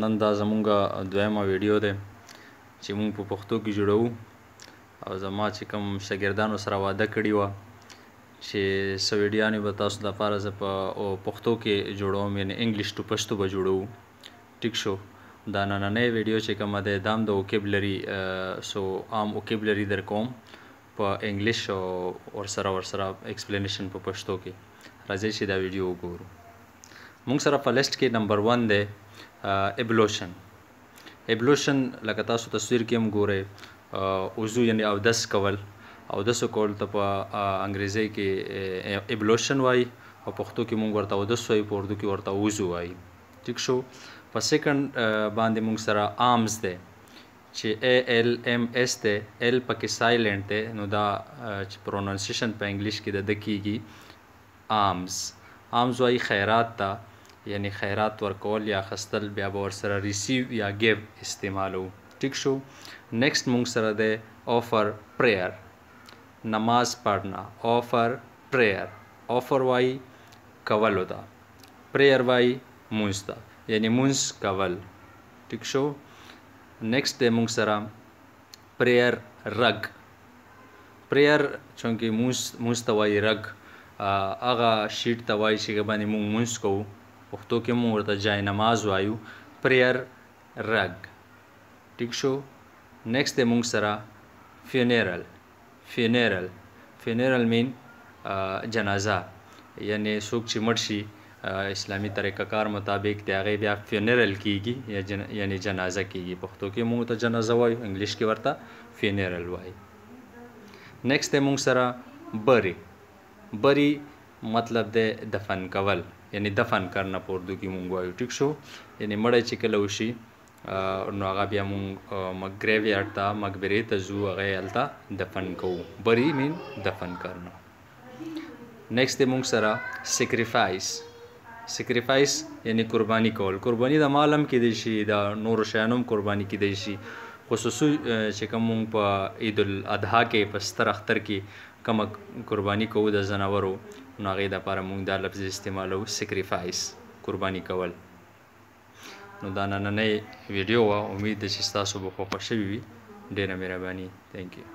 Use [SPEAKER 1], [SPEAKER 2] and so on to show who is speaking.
[SPEAKER 1] نن دا زمونږ دویمه ویډیو دی چې مونږ په پښتو کې جوړو او زما چې کوم شاګردانو سره واده کړی وه چې څه ویډیانې به تاسو لپاره زه په پښتو کې جوړوم یعنې انګلیش ټو پښتو به جوړوو ټیک شو دا نننۍ ویډیو چې کومه دی دا هم د وکیبلري سو عام وکیبلري در کوم په انګلیش او ورسره ورسره اکسپلینیشن په پښتو کې راځئ چې دا ویډیو وګورو موږ سره په لیست کې نمبر 1 دی ایبلوشن ایبلوشن لکه تاسو تصویر کې هم ګورئ اوزو یعنی او دس کول او دس کول ته په انګریزي کې ایبلوشن وای او پښتو کې موږ ورته او دس وای په اردو کې ورته اوزو وای ټیک شو په سیکنډ باندې موږ سره آرمز دی چې ا ال ام اس ته ال پکې سایلنت دی نو دا پروننسیشن په انګلیش کې د د کیږي آرمز آرمز وای خیرات ته یعنی خیرات ورکول یا خستل بیا به ورسره ریسیو یا گیو استعمالو ٹھیک شو نیکسټ مونږ سره ده آفر پریئر نماز پڑھنا آفر پریئر آفر وای کولو دا پریئر وای مونږ دا یعنی مونږ کول ٹھیک شو نیکسټ ده مونږ سره پریئر رگ پریئر چونکی مونږ مونږ توای رگ اغه شیټ توای چې باندې مونږ مونږ کوو پښتو کې موږ ورته جای نماز وایو پریئر رګ ټیک شو نیکست دی موږ سره فینیرل فینیرل فینیرل مین جنازه یعنی څوک چې مړ شي اسلامی طریقه کار مطابق د هغې بیا فینیرل کیږي یا جن... یعنی جنازه کیږي پښتو کې موږ ته جنازه وایو انګلیش کې ورته فینیرل وایي نیکست دی موږ سره بری بری مطلب د دفن کول یعنی دفن کرنا په اردو کې مونږ وایو ټیک شو یعنی مړی چې کله وشي نو هغه بیا مونږ مګریو یارد ته مقبرې ته ځو هغه هلته دفن کوو بری مین دفن کرنا نیکسټ دی مونږ سره سیکریفایس سیکریفایس یعنی قرباني کول قرباني د مالم کې دی شي د نور شانم قرباني کې دی شي خصوصي چې کوم په عید الاضحی کې په ستر اختر کې کومه قرباني کوو د زناورو نو هغې دپاره موږ دا لفظ استعمالو سکریفایس قرباني کول نو دا نننۍ ویډیو وه امید ده چې ستاسو به خوښه شوي وي ډېره مهرباني تھینک یو